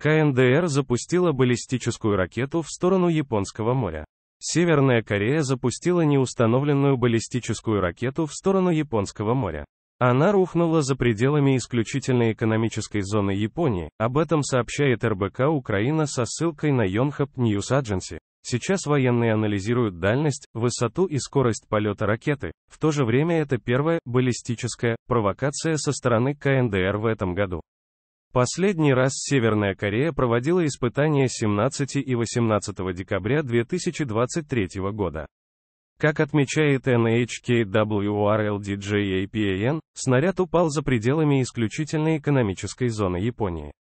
КНДР запустила баллистическую ракету в сторону Японского моря. Северная Корея запустила неустановленную баллистическую ракету в сторону Японского моря. Она рухнула за пределами исключительной экономической зоны Японии, об этом сообщает РБК Украина со ссылкой на Yonhap News Agency. Сейчас военные анализируют дальность, высоту и скорость полета ракеты. В то же время это первая баллистическая провокация со стороны КНДР в этом году. Последний раз Северная Корея проводила испытания 17 и 18 декабря 2023 года. Как отмечает NHK NHKWRLDJAPAN, снаряд упал за пределами исключительной экономической зоны Японии.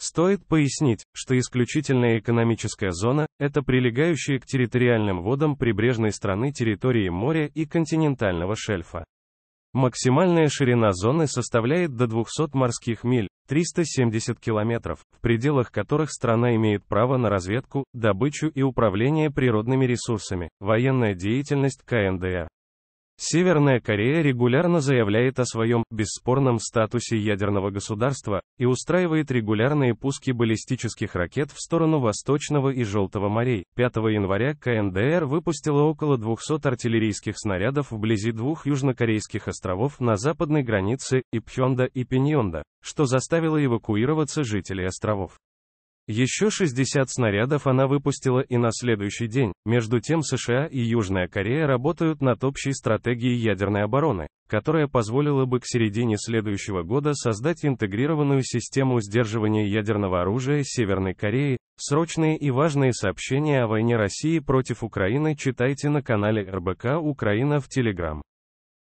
Стоит пояснить, что исключительная экономическая зона – это прилегающие к территориальным водам прибрежной страны территории моря и континентального шельфа. Максимальная ширина зоны составляет до 200 морских миль, 370 километров, в пределах которых страна имеет право на разведку, добычу и управление природными ресурсами, военная деятельность КНДР. А. Северная Корея регулярно заявляет о своем бесспорном статусе ядерного государства и устраивает регулярные пуски баллистических ракет в сторону Восточного и Желтого морей. 5 января КНДР выпустила около 200 артиллерийских снарядов вблизи двух южнокорейских островов на западной границе Ипхёнда и Пиньонда, что заставило эвакуироваться жителей островов. Еще 60 снарядов она выпустила и на следующий день. Между тем США и Южная Корея работают над общей стратегией ядерной обороны, которая позволила бы к середине следующего года создать интегрированную систему сдерживания ядерного оружия Северной Кореи. Срочные и важные сообщения о войне России против Украины читайте на канале РБК Украина в Телеграм.